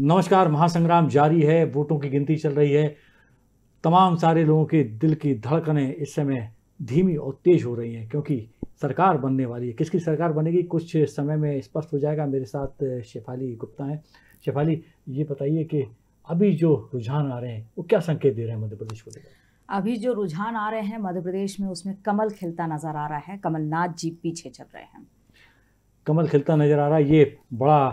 नमस्कार महासंग्राम जारी है वोटों की गिनती चल रही है तमाम सारे लोगों के दिल की धड़कनें इस समय धीमी और तेज हो रही हैं क्योंकि सरकार बनने वाली है किसकी सरकार बनेगी कुछ समय में स्पष्ट हो जाएगा मेरे साथ शेफाली गुप्ता हैं शेफाली ये बताइए कि अभी जो रुझान आ रहे हैं वो क्या संकेत दे रहे हैं मध्य प्रदेश को लेकर अभी जो रुझान आ रहे हैं मध्य प्रदेश में उसमें कमल खिलता नजर आ रहा है कमलनाथ जी पीछे चल रहे हैं कमल खिलता नज़र आ रहा है ये बड़ा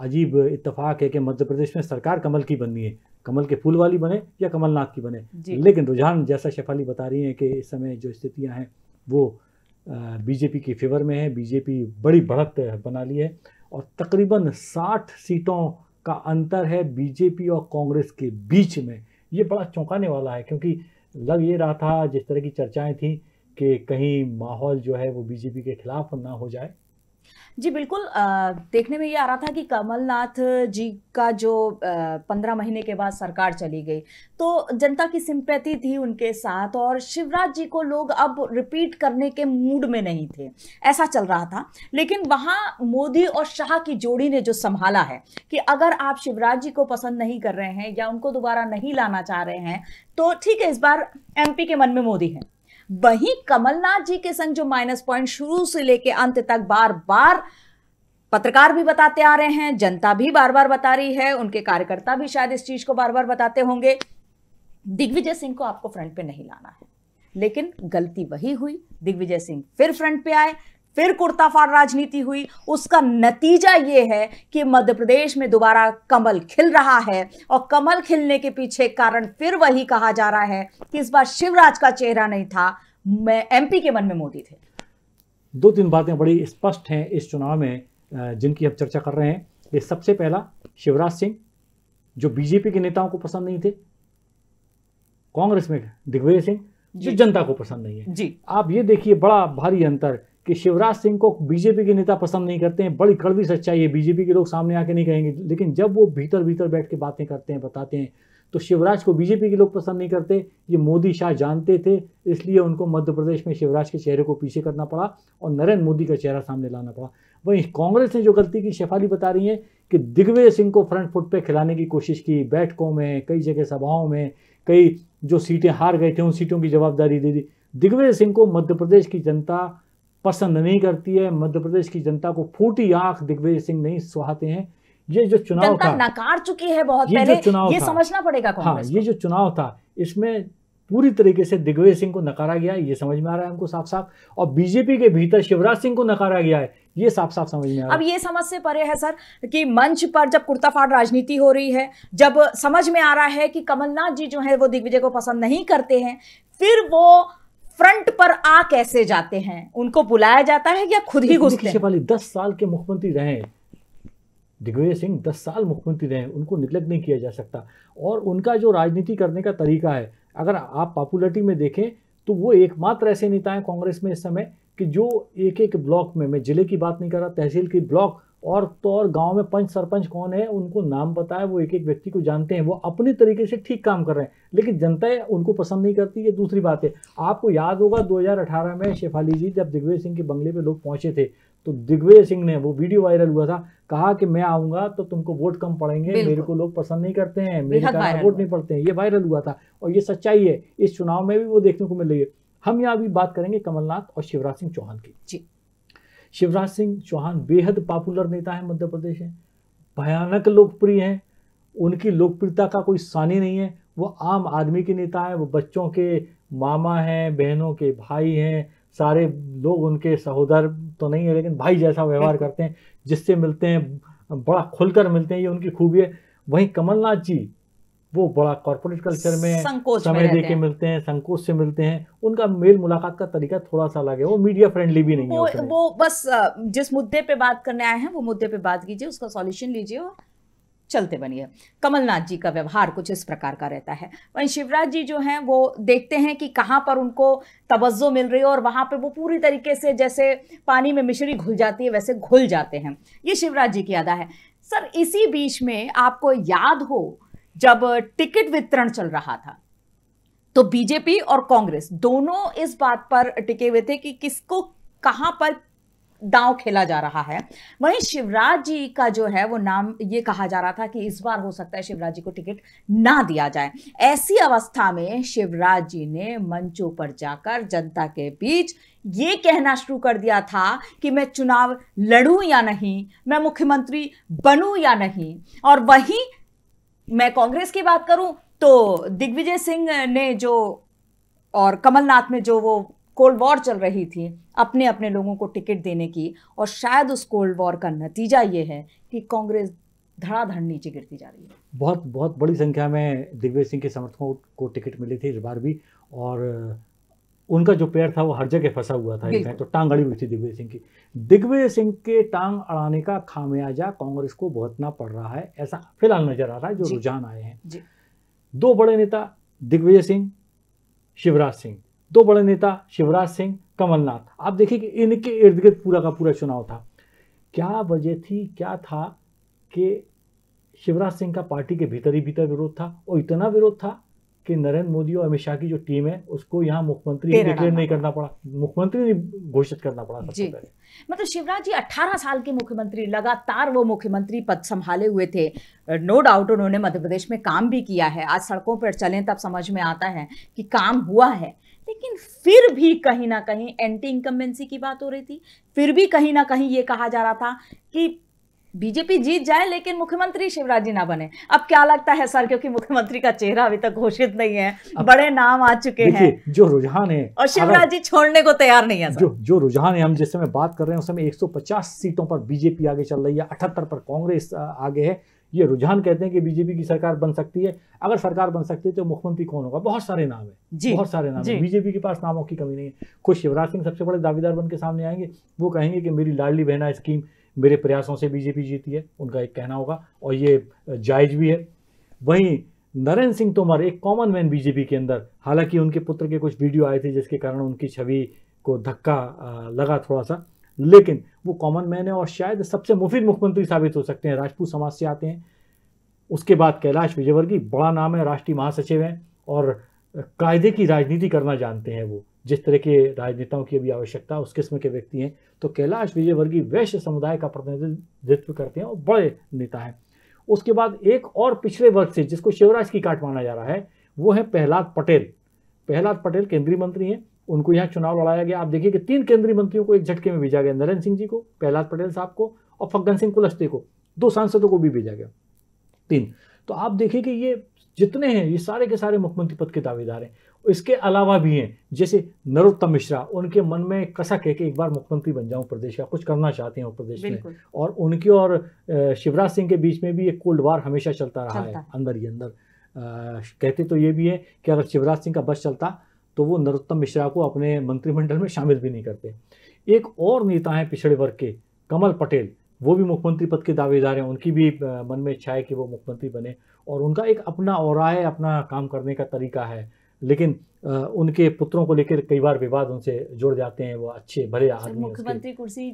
अजीब इतफाक है कि मध्य प्रदेश में सरकार कमल की बननी है कमल के फूल वाली बने या कमलनाथ की बने लेकिन रुझान जैसा शेफाली बता रही हैं कि इस समय जो स्थितियां हैं वो बीजेपी के फेवर में है बीजेपी बड़ी बढ़त बना ली है और तकरीबन 60 सीटों का अंतर है बीजेपी और कांग्रेस के बीच में ये बड़ा चौंकाने वाला है क्योंकि लग ये रहा था जिस तरह की चर्चाएं थी कि कहीं माहौल जो है वो बीजेपी के खिलाफ ना हो जाए जी बिल्कुल आ, देखने में ये आ रहा था कि कमलनाथ जी का जो पंद्रह महीने के बाद सरकार चली गई तो जनता की सिंपैथी थी उनके साथ और शिवराज जी को लोग अब रिपीट करने के मूड में नहीं थे ऐसा चल रहा था लेकिन वहाँ मोदी और शाह की जोड़ी ने जो संभाला है कि अगर आप शिवराज जी को पसंद नहीं कर रहे हैं या उनको दोबारा नहीं लाना चाह रहे हैं तो ठीक है इस बार एमपी के मन में मोदी हैं वहीं कमलनाथ जी के संग जो माइनस पॉइंट शुरू से लेके अंत तक बार बार पत्रकार भी बताते आ रहे हैं जनता भी बार बार बता रही है उनके कार्यकर्ता भी शायद इस चीज को बार बार बताते होंगे दिग्विजय सिंह को आपको फ्रंट पे नहीं लाना है लेकिन गलती वही हुई दिग्विजय सिंह फिर फ्रंट पे आए फिर कुर्ताफाड़ राजनीति हुई उसका नतीजा ये है कि मध्य प्रदेश में दोबारा कमल खिल रहा है और कमल खिलने के पीछे कारण फिर वही कहा जा रहा है कि इस बार शिवराज का चेहरा नहीं था मैं एमपी के मन में मोदी थे दो तीन बातें बड़ी स्पष्ट हैं इस चुनाव में जिनकी हम चर्चा कर रहे हैं ये सबसे पहला शिवराज सिंह जो बीजेपी के नेताओं को पसंद नहीं थे कांग्रेस में दिग्विजय सिंह जो जनता को पसंद नहीं है जी आप ये देखिए बड़ा भारी अंतर कि शिवराज सिंह को बीजेपी के नेता पसंद नहीं करते हैं बड़ी कड़वी सच्चाई है बीजेपी के लोग सामने आके नहीं कहेंगे लेकिन जब वो भीतर भीतर बैठ के बातें करते हैं बताते हैं तो शिवराज को बीजेपी के लोग पसंद नहीं करते ये मोदी शाह जानते थे इसलिए उनको मध्य प्रदेश में शिवराज के चेहरे को पीछे करना पड़ा और नरेंद्र मोदी का चेहरा सामने लाना पड़ा वहीं कांग्रेस ने जो गलती की शेफाली बता रही है कि दिग्विजय सिंह को फ्रंट फुट पर खिलाने की कोशिश की बैठकों में कई जगह सभाओं में कई जो सीटें हार गए थे उन सीटों की जवाबदारी दे दी दिग्विजय सिंह को मध्य प्रदेश की जनता पसंद नहीं करती है मध्य प्रदेश की जनता को फूटी आंख दिग्विजय सिंह नहीं सुहाते हैं ये जो चुनाव था नकार चुकी है बहुत ये पहले, जो चुनाव ये समझना पड़ेगा हाँ ये जो चुनाव था इसमें पूरी तरीके से दिग्विजय सिंह को नकारा गया ये समझ में आ रहा है हमको साफ साफ और बीजेपी के भीतर शिवराज सिंह को नकारा गया है ये साफ साफ समझ में आ रहा है अब ये समझ से परे है सर कि मंच पर जब कुर्ताफाड़ राजनीति हो रही है जब समझ में आ रहा है कि कमलनाथ जी जो है वो दिग्विजय को पसंद नहीं करते हैं फिर वो फ्रंट पर आ कैसे जाते हैं उनको बुलाया जाता है या खुद ही घुसते हैं वाली दस साल के मुख्यमंत्री रहे दिग्विजय सिंह दस साल मुख्यमंत्री रहे उनको निलग नहीं किया जा सकता और उनका जो राजनीति करने का तरीका है अगर आप पॉपुलरिटी में देखें तो वो एकमात्र ऐसे नेता हैं कांग्रेस में इस समय कि जो एक एक ब्लॉक में मैं जिले की बात नहीं कर रहा तहसील की ब्लॉक और तो और गांव में पंच सरपंच कौन है उनको नाम पता है वो एक एक व्यक्ति को जानते हैं वो अपने तरीके से ठीक काम कर रहे हैं लेकिन जनता उनको पसंद नहीं करती ये दूसरी बात है आपको याद होगा 2018 में शेफाली जी जब दिग्विजय सिंह के बंगले पे लोग पहुंचे थे तो दिग्विजय सिंह ने वो वीडियो वायरल हुआ था कहा कि मैं आऊंगा तो तुमको वोट कम पड़ेंगे मेरे को लोग पसंद नहीं करते हैं मेरे कारण वोट नहीं पड़ते हैं ये वायरल हुआ था और ये सच्चाई है इस चुनाव में भी वो देखने को मिल रही है हम यहाँ अभी बात करेंगे कमलनाथ और शिवराज सिंह चौहान की जी शिवराज सिंह चौहान बेहद पॉपुलर नेता है मध्य प्रदेश में भयानक लोकप्रिय हैं उनकी लोकप्रियता का कोई सानी नहीं है वो आम आदमी के नेता है वो बच्चों के मामा हैं बहनों के भाई हैं सारे लोग उनके सहोदर तो नहीं है लेकिन भाई जैसा व्यवहार करते हैं जिससे मिलते हैं बड़ा खुलकर मिलते हैं ये उनकी खूबी है वहीं कमलनाथ जी वो बड़ा कॉरपोरेट कल्चर में समय दे के मिलते हैं संकोच से मिलते हैं उनका मेल मुलाकात का तरीका थोड़ा सा अलग है वो मीडिया फ्रेंडली भी नहीं वो, है वो बस जिस मुद्दे पे बात करने आए हैं वो मुद्दे पे बात कीजिए उसका सॉल्यूशन लीजिए और चलते बनिए कमलनाथ जी का व्यवहार कुछ इस प्रकार का रहता है वहीं शिवराज जी जो हैं वो देखते हैं कि कहाँ पर उनको तवज्जो मिल रही है और वहाँ पे वो पूरी तरीके से जैसे पानी में मिश्री घुल जाती है वैसे घुल जाते हैं ये शिवराज जी की अदा है सर इसी बीच में आपको याद हो जब टिकट वितरण चल रहा था तो बीजेपी और कांग्रेस दोनों इस बात पर टिके हुए थे कि किसको कहां पर दांव खेला जा रहा है वहीं शिवराज जी का जो है वो नाम ये कहा जा रहा था कि इस बार हो सकता है शिवराज जी को टिकट ना दिया जाए ऐसी अवस्था में शिवराज जी ने मंचों पर जाकर जनता के बीच ये कहना शुरू कर दिया था कि मैं चुनाव लड़ूं या नहीं मैं मुख्यमंत्री बनूं या नहीं और वहीं मैं कांग्रेस की बात करूं तो दिग्विजय सिंह ने जो और कमलनाथ में जो वो कोल्ड वॉर चल रही थी अपने अपने लोगों को टिकट देने की और शायद उस कोल्ड वॉर का नतीजा ये है कि कांग्रेस धड़ाधड़ नीचे गिरती जा रही है बहुत बहुत बड़ी संख्या में दिग्विजय सिंह के समर्थकों को टिकट मिली थी इस बार भी और उनका जो पैर था वो हर जगह फंसा हुआ था तो टांग अड़ी हुई थी दिग्विजय सिंह की दिग्विजय सिंह के टांग अड़ाने का खामियाजा कांग्रेस को भुगतना पड़ रहा है ऐसा फिलहाल नजर आ रहा है जो रुझान आए हैं दो बड़े नेता दिग्विजय सिंह शिवराज सिंह दो बड़े नेता शिवराज सिंह कमलनाथ आप देखिए कि इनके इर्द गिर्द पूरा का पूरा चुनाव था क्या वजह थी क्या था कि शिवराज सिंह का पार्टी के भीतर ही भीतर विरोध था और इतना विरोध था कि नरेंद्र मोदी और अमित शाह की जो टीम है उसको यहाँ मुख्यमंत्री डिक्लेयर नहीं करना पड़ा मुख्यमंत्री घोषित करना पड़ा सबसे पहले मतलब शिवराज जी 18 साल के मुख्यमंत्री लगातार वो मुख्यमंत्री पद संभाले हुए थे नो डाउट उन्होंने मध्य प्रदेश में काम भी किया है आज सड़कों पर चलें तब समझ में आता है कि काम हुआ है लेकिन फिर भी कहीं ना कहीं एंटी इनकम्बेंसी की बात हो रही थी फिर भी कहीं ना कहीं ये कहा जा रहा था कि बीजेपी जीत जाए लेकिन मुख्यमंत्री शिवराज जी ना बने अब क्या लगता है सर क्योंकि मुख्यमंत्री का चेहरा अभी तक घोषित नहीं है बड़े नाम आ चुके हैं जो रुझान है और शिवराज जी छोड़ने को तैयार नहीं है जो जो रुझान है हम जिस समय बात कर रहे हैं उस समय 150 सीटों पर बीजेपी आगे चल रही है अठहत्तर पर कांग्रेस आगे है ये रुझान कहते हैं कि बीजेपी की सरकार बन सकती है अगर सरकार बन सकती है तो मुख्यमंत्री कौन होगा बहुत सारे नाम है बहुत सारे नाम है बीजेपी के पास नामों की कमी नहीं है खुद शिवराज सिंह सबसे बड़े दावेदार बन के सामने आएंगे वो कहेंगे कि मेरी लाडली बहना स्कीम मेरे प्रयासों से बीजेपी जीती है उनका एक कहना होगा और ये जायज भी है वहीं नरेंद्र सिंह तोमर एक कॉमन मैन बीजेपी के अंदर हालांकि उनके पुत्र के कुछ वीडियो आए थे जिसके कारण उनकी छवि को धक्का लगा थोड़ा सा लेकिन वो कॉमन मैन है और शायद सबसे मुफीद मुख्यमंत्री साबित हो सकते हैं राजपूत समाज से आते हैं उसके बाद कैलाश विजयवर्गीय बड़ा नाम है राष्ट्रीय महासचिव हैं और कायदे की राजनीति करना जानते हैं वो जिस तरह के राजनेताओं की अभी आवश्यकता उस किस्म के व्यक्ति हैं तो कैलाश विजयवर्गीय वैश्य समुदाय का प्रतिनिधित्व करते हैं और बड़े नेता हैं उसके बाद एक और पिछले वर्ग से जिसको शिवराज की काट माना जा रहा है वो है प्रहलाद पटेल प्रहलाद पटेल केंद्रीय मंत्री हैं उनको यहाँ चुनाव लड़ाया गया आप देखिए कि तीन केंद्रीय मंत्रियों को एक झटके में भेजा गया नरेंद्र सिंह जी को प्रहलाद पटेल साहब को और फग्गन सिंह कुलस्ते को दो सांसदों को भी भेजा गया तीन तो आप देखिए कि ये जितने हैं ये सारे के सारे मुख्यमंत्री पद के दावेदार हैं इसके अलावा भी हैं जैसे नरोत्तम मिश्रा उनके मन में कसक है कि एक बार मुख्यमंत्री बन जाऊं प्रदेश का कुछ करना चाहते हैं प्रदेश में और उनके और शिवराज सिंह के बीच में भी एक कोल्ड वार हमेशा चलता रहा चलता। है अंदर ही अंदर कहते तो ये भी है कि अगर शिवराज सिंह का बस चलता तो वो नरोत्तम मिश्रा को अपने मंत्रिमंडल में शामिल भी नहीं करते एक और नेता है पिछड़े वर्ग के कमल पटेल वो भी मुख्यमंत्री पद के दावेदार हैं उनकी भी मन में इच्छा है कि वो मुख्यमंत्री बने और उनका एक अपना और है अपना काम करने का तरीका है लेकिन उनके पुत्रों को लेकर कई बार विवाद उनसे जुड़ जाते हैं वो अच्छे भले आदमी मुख्यमंत्री कुर्सी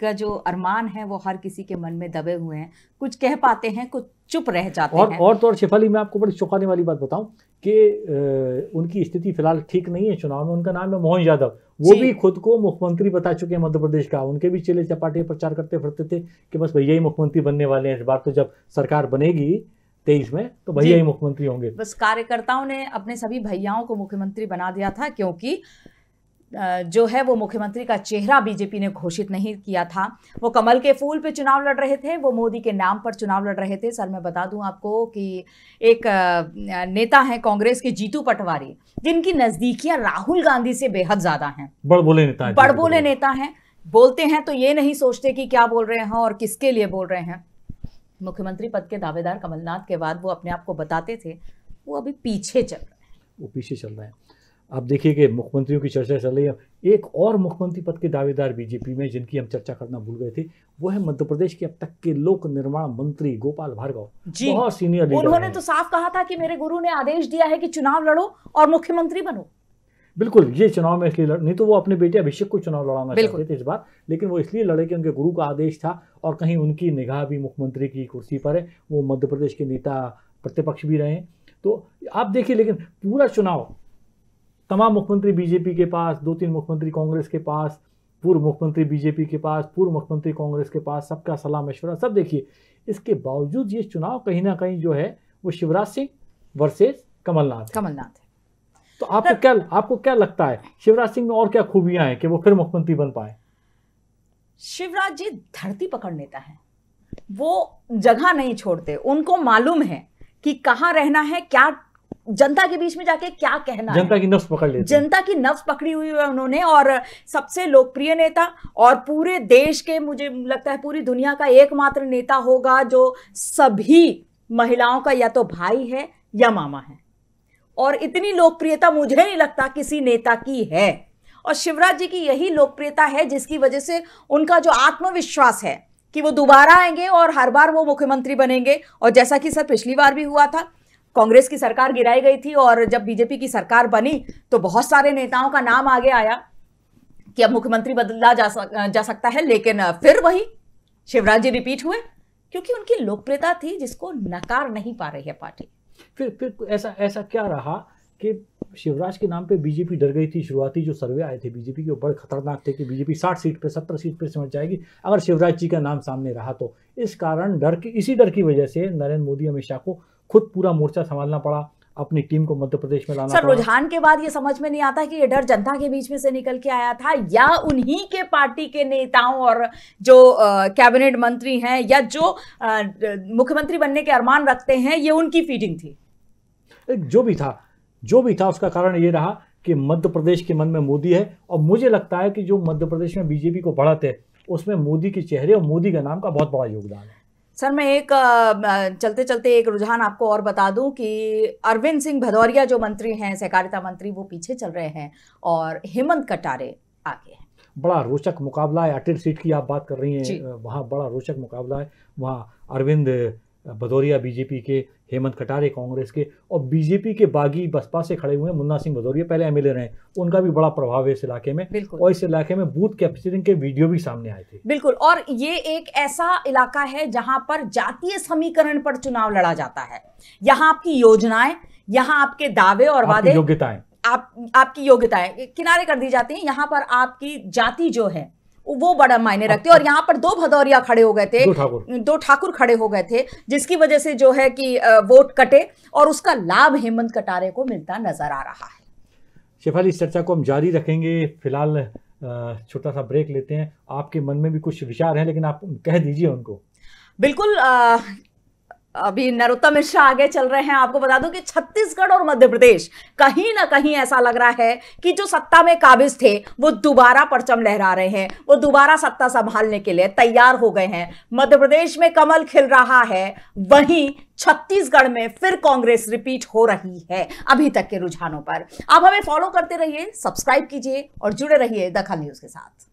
का जो अरमान है वो हर किसी के मन में दबे हुए हैं कुछ कह पाते हैं कुछ चुप रह जाते और, हैं और तो और शिफाली मैं आपको बड़ी चौंकाने वाली बात बताऊं कि उनकी स्थिति फिलहाल ठीक नहीं है चुनाव में उनका नाम है मोहन यादव वो भी खुद को मुख्यमंत्री बता चुके हैं मध्य प्रदेश का उनके भी चेले चपाटे प्रचार करते फिरते थे कि बस भैया ही मुख्यमंत्री बनने वाले हैं इस बार तो जब सरकार बनेगी तेईस में तो भैया ही मुख्यमंत्री होंगे बस कार्यकर्ताओं ने अपने सभी भैयाओं को मुख्यमंत्री बना दिया था क्योंकि जो है वो मुख्यमंत्री का चेहरा बीजेपी ने घोषित नहीं किया था वो कमल के फूल पे चुनाव लड़ रहे थे वो मोदी के नाम पर चुनाव लड़ रहे थे सर मैं बता दूं आपको कि एक नेता है कांग्रेस के जीतू पटवारी जिनकी नज़दीकियां राहुल गांधी से बेहद ज़्यादा हैं बड़बोले नेता बड़बोले नेता हैं बोलते हैं तो ये नहीं सोचते कि क्या बोल रहे हैं और किसके लिए बोल रहे हैं मुख्यमंत्री पद के दावेदार कमलनाथ के बाद वो अपने आप को बताते थे वो अभी पीछे चल रहे हैं वो पीछे चल रहे हैं आप देखिए कि मुख्यमंत्रियों की चर्चा चल रही है एक और मुख्यमंत्री पद के दावेदार बीजेपी में जिनकी हम चर्चा करना भूल गए थे वो है मध्य प्रदेश के अब तक के लोक निर्माण मंत्री गोपाल भार्गव जी बहुत सीनियर उन्होंने तो साफ कहा था कि मेरे गुरु ने आदेश दिया है कि चुनाव लड़ो और मुख्यमंत्री बनो बिल्कुल ये चुनाव में इसलिए लड़ नहीं तो वो अपने बेटे अभिषेक को चुनाव लड़ाना चाहते थे इस बार लेकिन वो इसलिए लड़े कि उनके गुरु का आदेश था और कहीं उनकी निगाह भी मुख्यमंत्री की कुर्सी पर है वो मध्य प्रदेश के नेता प्रतिपक्ष भी रहे तो आप देखिए लेकिन पूरा चुनाव तमाम मुख्यमंत्री बीजेपी के पास दो तीन मुख्यमंत्री कांग्रेस के पास पूर्व मुख्यमंत्री बीजेपी के पास पूर्व मुख्यमंत्री कांग्रेस के पास सबका सलाह मशवरा सब देखिए इसके बावजूद ये चुनाव कहीं ना कहीं जो है वो शिवराज सिंह वर्सेज कमलनाथ कमलनाथ तो आपको क्या आपको क्या लगता है शिवराज सिंह में और क्या खूबियां हैं कि वो फिर मुख्यमंत्री बन पाए शिवराज जी धरती पकड़ लेता है वो जगह नहीं छोड़ते उनको मालूम है कि कहाँ रहना है क्या जनता के बीच में जाके क्या कहना जनता की नफ्स पकड़ लेते जनता की नफ्स पकड़ी हुई है उन्होंने और सबसे लोकप्रिय नेता और पूरे देश के मुझे लगता है पूरी दुनिया का एकमात्र नेता होगा जो सभी महिलाओं का या तो भाई है या मामा है और इतनी लोकप्रियता मुझे नहीं लगता किसी नेता की है और शिवराज जी की यही लोकप्रियता है जिसकी वजह से उनका जो आत्मविश्वास है कि वो दोबारा आएंगे और हर बार वो मुख्यमंत्री बनेंगे और जैसा कि सर पिछली बार भी हुआ था कांग्रेस की सरकार गिराई गई थी और जब बीजेपी की सरकार बनी तो बहुत सारे नेताओं का नाम आगे आया कि अब मुख्यमंत्री बदला जा, सक, जा सकता है लेकिन फिर वही शिवराज जी रिपीट हुए क्योंकि उनकी लोकप्रियता थी जिसको नकार नहीं पा रही है पार्टी फिर फिर ऐसा ऐसा क्या रहा कि शिवराज के नाम पे बीजेपी डर गई थी शुरुआती जो सर्वे आए थे बीजेपी के बड़े खतरनाक थे कि बीजेपी 60 सीट पे 70 सीट पे समझ जाएगी अगर शिवराज जी का नाम सामने रहा तो इस कारण डर की इसी डर की वजह से नरेंद्र मोदी अमित शाह को खुद पूरा मोर्चा संभालना पड़ा अपनी टीम को मध्य प्रदेश में लाना सर रुझान के बाद ये समझ में नहीं आता कि ये डर जनता के बीच में से निकल के आया था या उन्हीं के पार्टी के नेताओं और जो कैबिनेट मंत्री हैं या जो मुख्यमंत्री बनने के अरमान रखते हैं ये उनकी फीडिंग थी जो भी था जो भी था उसका कारण ये रहा कि मध्य प्रदेश के मन में मोदी है और मुझे लगता है कि जो मध्य प्रदेश में बीजेपी को बढ़त है उसमें मोदी के चेहरे और मोदी के नाम का बहुत बड़ा योगदान है सर मैं एक चलते चलते एक रुझान आपको और बता दूं कि अरविंद सिंह भदौरिया जो मंत्री हैं सहकारिता मंत्री वो पीछे चल रहे हैं और हेमंत कटारे आगे हैं बड़ा रोचक मुकाबला है अटिल सीट की आप बात कर रही हैं वहाँ बड़ा रोचक मुकाबला है वहाँ अरविंद भदौरिया बीजेपी के हेमंत कटारे कांग्रेस के और बीजेपी के बागी बसपा से खड़े हुए मुन्ना सिंह भदौरिया पहले एमएलए रहे उनका भी बड़ा प्रभाव है इस इलाके में और इस इलाके में बूथ कैप्चरिंग के वीडियो भी सामने आए थे बिल्कुल और ये एक ऐसा इलाका है जहां पर जातीय समीकरण पर चुनाव लड़ा जाता है यहाँ आपकी योजनाएं यहाँ आपके दावे और वादे योग्यताएं आप आपकी योग्यताएं किनारे कर दी जाती हैं यहाँ पर आपकी जाति जो है वो बड़ा मायने रखते और यहाँ पर दो भदौरिया खड़े हो गए थे दो ठाकुर खड़े हो गए थे जिसकी वजह से जो है कि वोट कटे और उसका लाभ हेमंत कटारे को मिलता नजर आ रहा है शेफाली इस चर्चा को हम जारी रखेंगे फिलहाल छोटा सा ब्रेक लेते हैं आपके मन में भी कुछ विचार हैं लेकिन आप कह दीजिए उनको बिल्कुल आ... अभी नरोत्तम मिश्रा आगे चल रहे हैं आपको बता दूं कि छत्तीसगढ़ और मध्य प्रदेश कहीं ना कहीं ऐसा लग रहा है कि जो सत्ता में काबिज थे वो दोबारा परचम लहरा रहे हैं वो दोबारा सत्ता संभालने के लिए तैयार हो गए हैं मध्य प्रदेश में कमल खिल रहा है वहीं छत्तीसगढ़ में फिर कांग्रेस रिपीट हो रही है अभी तक के रुझानों पर आप हमें फॉलो करते रहिए सब्सक्राइब कीजिए और जुड़े रहिए दखल न्यूज के साथ